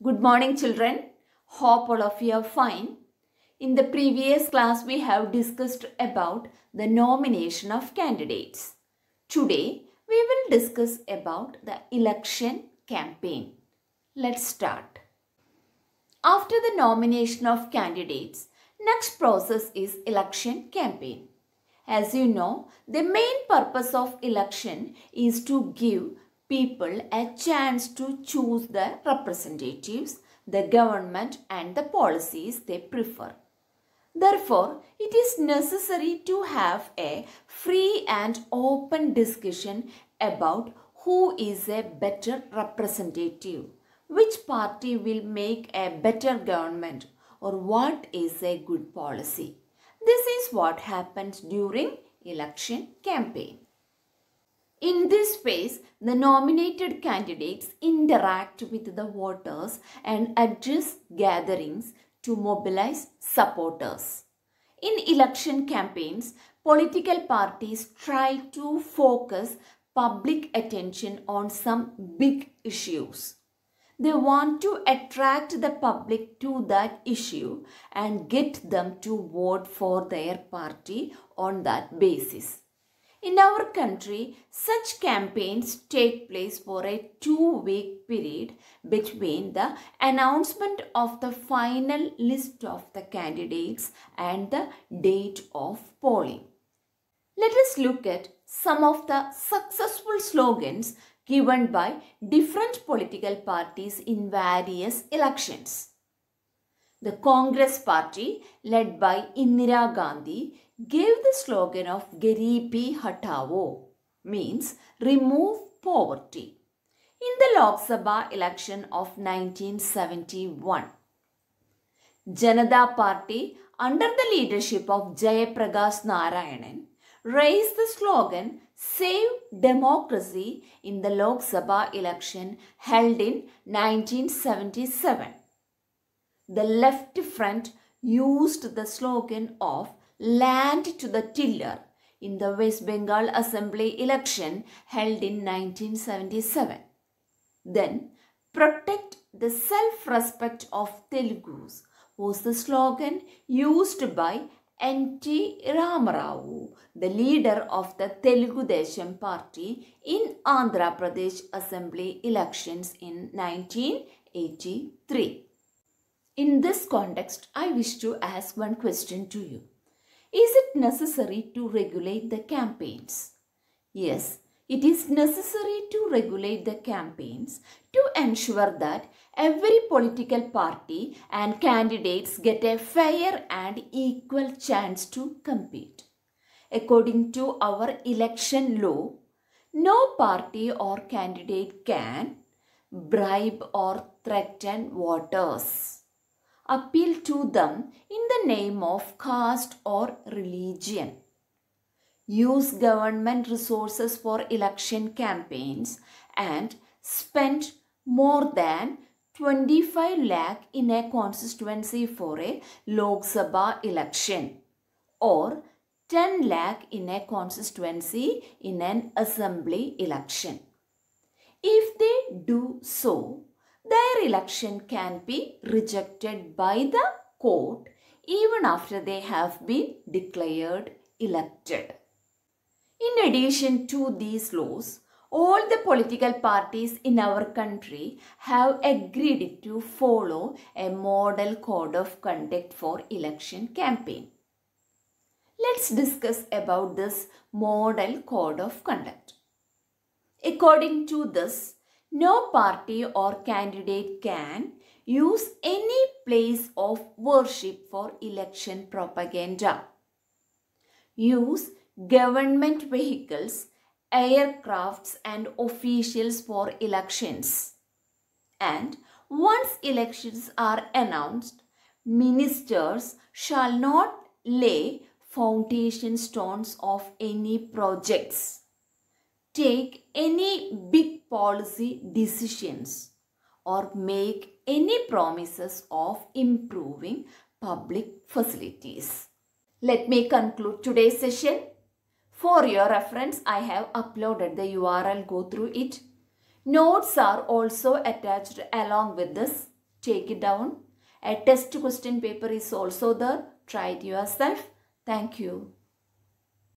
Good morning children. Hope all of you are fine. In the previous class we have discussed about the nomination of candidates. Today we will discuss about the election campaign. Let's start. After the nomination of candidates, next process is election campaign. As you know, the main purpose of election is to give people a chance to choose the representatives, the government and the policies they prefer. Therefore, it is necessary to have a free and open discussion about who is a better representative, which party will make a better government or what is a good policy. This is what happens during election campaign. In this phase, the nominated candidates interact with the voters and address gatherings to mobilize supporters. In election campaigns, political parties try to focus public attention on some big issues. They want to attract the public to that issue and get them to vote for their party on that basis. In our country, such campaigns take place for a two-week period between the announcement of the final list of the candidates and the date of polling. Let us look at some of the successful slogans given by different political parties in various elections. The Congress party led by Indira Gandhi gave the slogan of Pi Hatao means remove poverty in the Lok Sabha election of 1971. Janata Party under the leadership of Jayaprakash Narayanan raised the slogan Save Democracy in the Lok Sabha election held in 1977. The Left Front used the slogan of land to the tiller in the West Bengal Assembly election held in 1977. Then, protect the self-respect of Telugus was the slogan used by N.T. Ramarao, the leader of the Telugu Desam party in Andhra Pradesh Assembly elections in 1983. In this context, I wish to ask one question to you. Is it necessary to regulate the campaigns? Yes, it is necessary to regulate the campaigns to ensure that every political party and candidates get a fair and equal chance to compete. According to our election law, no party or candidate can bribe or threaten voters appeal to them in the name of caste or religion. Use government resources for election campaigns and spend more than 25 lakh in a constituency for a Lok Sabha election or 10 lakh in a constituency in an assembly election. If they do so, their election can be rejected by the court even after they have been declared elected. In addition to these laws, all the political parties in our country have agreed to follow a model code of conduct for election campaign. Let's discuss about this model code of conduct. According to this, no party or candidate can use any place of worship for election propaganda. Use government vehicles, aircrafts and officials for elections. And once elections are announced, ministers shall not lay foundation stones of any projects take any big policy decisions or make any promises of improving public facilities. Let me conclude today's session. For your reference, I have uploaded the URL, go through it. Notes are also attached along with this. Take it down. A test question paper is also there. Try it yourself. Thank you.